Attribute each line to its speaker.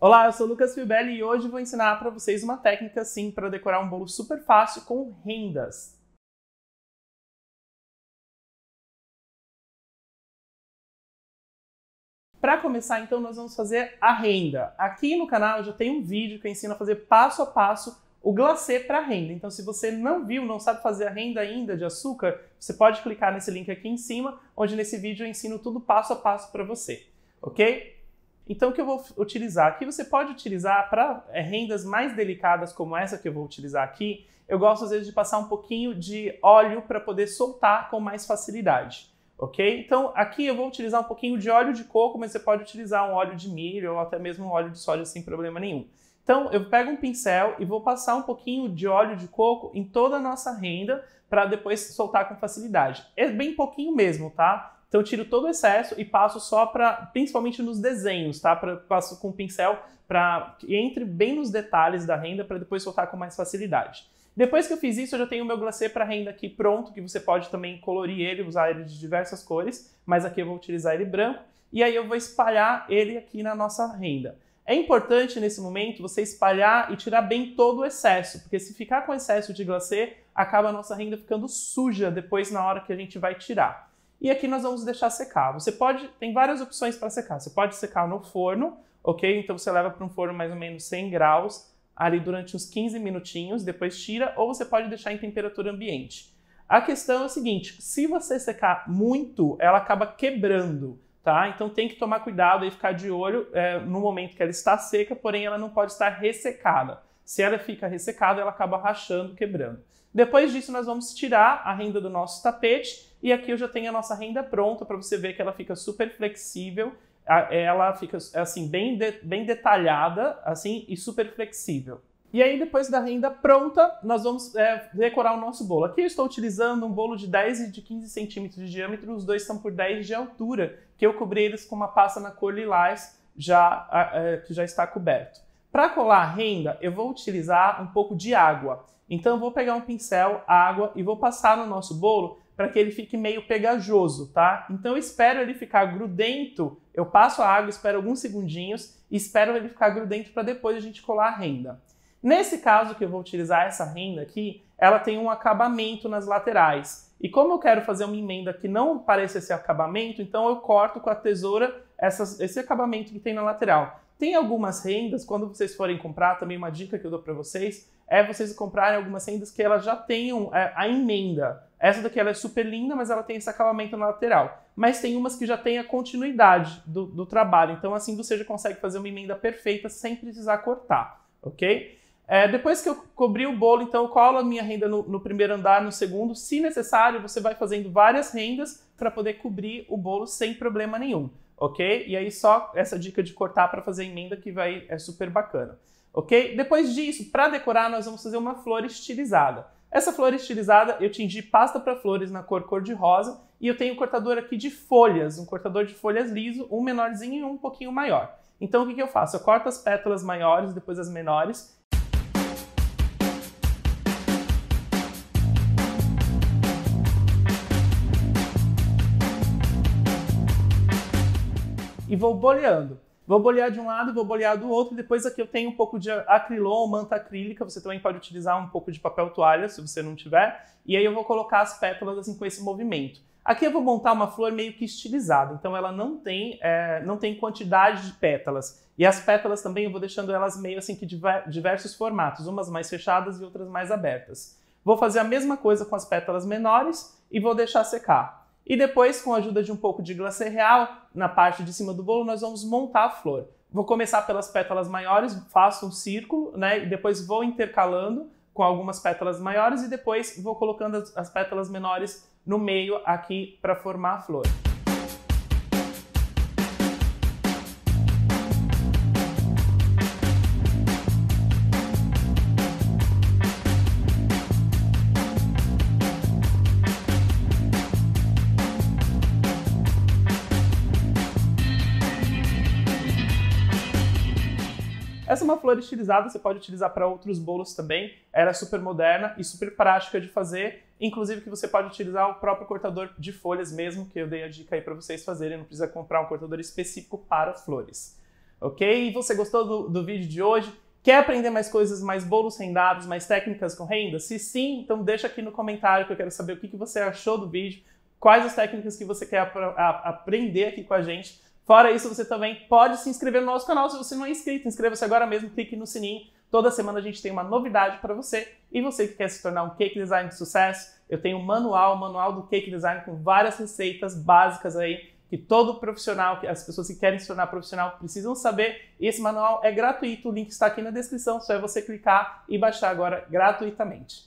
Speaker 1: Olá, eu sou o Lucas Fibelli e hoje vou ensinar para vocês uma técnica sim para decorar um bolo super fácil com rendas. Para começar, então, nós vamos fazer a renda. Aqui no canal já tem um vídeo que eu ensino a fazer passo a passo o glacê para renda. Então, se você não viu, não sabe fazer a renda ainda de açúcar, você pode clicar nesse link aqui em cima, onde nesse vídeo eu ensino tudo passo a passo para você, ok? Então, o que eu vou utilizar aqui, você pode utilizar para eh, rendas mais delicadas como essa que eu vou utilizar aqui, eu gosto às vezes de passar um pouquinho de óleo para poder soltar com mais facilidade, ok? Então, aqui eu vou utilizar um pouquinho de óleo de coco, mas você pode utilizar um óleo de milho ou até mesmo um óleo de soja sem problema nenhum. Então, eu pego um pincel e vou passar um pouquinho de óleo de coco em toda a nossa renda para depois soltar com facilidade. É bem pouquinho mesmo, tá? Então eu tiro todo o excesso e passo só para, principalmente nos desenhos, tá? Pra, passo com o pincel para que entre bem nos detalhes da renda para depois soltar com mais facilidade. Depois que eu fiz isso, eu já tenho o meu glacê para renda aqui pronto, que você pode também colorir ele, usar ele de diversas cores, mas aqui eu vou utilizar ele branco, e aí eu vou espalhar ele aqui na nossa renda. É importante nesse momento você espalhar e tirar bem todo o excesso, porque se ficar com excesso de glacê, acaba a nossa renda ficando suja depois na hora que a gente vai tirar. E aqui nós vamos deixar secar. Você pode, tem várias opções para secar. Você pode secar no forno, ok? Então você leva para um forno mais ou menos 100 graus, ali durante uns 15 minutinhos, depois tira, ou você pode deixar em temperatura ambiente. A questão é o seguinte: se você secar muito, ela acaba quebrando, tá? Então tem que tomar cuidado e ficar de olho é, no momento que ela está seca, porém ela não pode estar ressecada. Se ela fica ressecada, ela acaba rachando, quebrando. Depois disso, nós vamos tirar a renda do nosso tapete e aqui eu já tenho a nossa renda pronta para você ver que ela fica super flexível, ela fica assim bem, de, bem detalhada assim e super flexível. E aí, depois da renda pronta, nós vamos é, decorar o nosso bolo. Aqui eu estou utilizando um bolo de 10 e de 15 centímetros de diâmetro, os dois são por 10 de altura, que eu cobri eles com uma pasta na cor lilás, já, é, que já está coberto. Para colar a renda, eu vou utilizar um pouco de água. Então eu vou pegar um pincel, água e vou passar no nosso bolo para que ele fique meio pegajoso, tá? Então eu espero ele ficar grudento, eu passo a água, espero alguns segundinhos e espero ele ficar grudento para depois a gente colar a renda. Nesse caso que eu vou utilizar essa renda aqui, ela tem um acabamento nas laterais. E como eu quero fazer uma emenda que não pareça esse acabamento, então eu corto com a tesoura essas, esse acabamento que tem na lateral. Tem algumas rendas, quando vocês forem comprar, também uma dica que eu dou para vocês é vocês comprarem algumas rendas que elas já tenham é, a emenda. Essa daqui ela é super linda, mas ela tem esse acabamento na lateral. Mas tem umas que já tem a continuidade do, do trabalho. Então, assim, você já consegue fazer uma emenda perfeita sem precisar cortar, ok? É, depois que eu cobri o bolo, então colo a minha renda no, no, primeiro andar, no segundo. Se necessário, você vai fazendo várias rendas para poder cobrir o bolo sem problema nenhum ok? E aí só essa dica de cortar para fazer emenda que vai é super bacana, ok? Depois disso, para decorar, nós vamos fazer uma flor estilizada. Essa flor estilizada eu tingi pasta para flores na cor cor-de-rosa e eu tenho um cortador aqui de folhas, um cortador de folhas liso, um menorzinho e um pouquinho maior. Então o que, que eu faço? Eu corto as pétalas maiores, depois as menores e vou boleando. Vou bolear de um lado, vou bolear do outro, depois aqui eu tenho um pouco de acrilon, manta acrílica, você também pode utilizar um pouco de papel toalha, se você não tiver, e aí eu vou colocar as pétalas assim com esse movimento. Aqui eu vou montar uma flor meio que estilizada, então ela não tem, é, não tem quantidade de pétalas. E as pétalas também eu vou deixando elas meio assim que diver, diversos formatos, umas mais fechadas e outras mais abertas. Vou fazer a mesma coisa com as pétalas menores e vou deixar secar. E depois, com a ajuda de um pouco de glacê real, na parte de cima do bolo, nós vamos montar a flor. Vou começar pelas pétalas maiores, faço um círculo, né? E depois vou intercalando com algumas pétalas maiores e depois vou colocando as, as pétalas menores no meio aqui para formar a flor. Essa é uma flor estilizada, você pode utilizar para outros bolos também. Ela é super moderna e super prática de fazer, inclusive que você pode utilizar o próprio cortador de folhas mesmo, que eu dei a dica aí para vocês fazerem, não precisa comprar um cortador específico para flores. Ok? E você gostou do, do vídeo de hoje? Quer aprender mais coisas, mais bolos rendados, mais técnicas com renda? Se sim, então deixa aqui no comentário que eu quero saber o que, que você achou do vídeo, quais as técnicas que você quer aprender aqui com a gente Fora isso, você também pode se inscrever no nosso canal se você não é inscrito. Inscreva-se agora mesmo, clique no sininho. Toda semana a gente tem uma novidade para você. E você que quer se tornar um cake design de sucesso, eu tenho um manual, um manual do cake design com várias receitas básicas aí que todo profissional, as pessoas que querem se tornar profissional precisam saber. E esse manual é gratuito, o link está aqui na descrição, só é você clicar e baixar agora gratuitamente.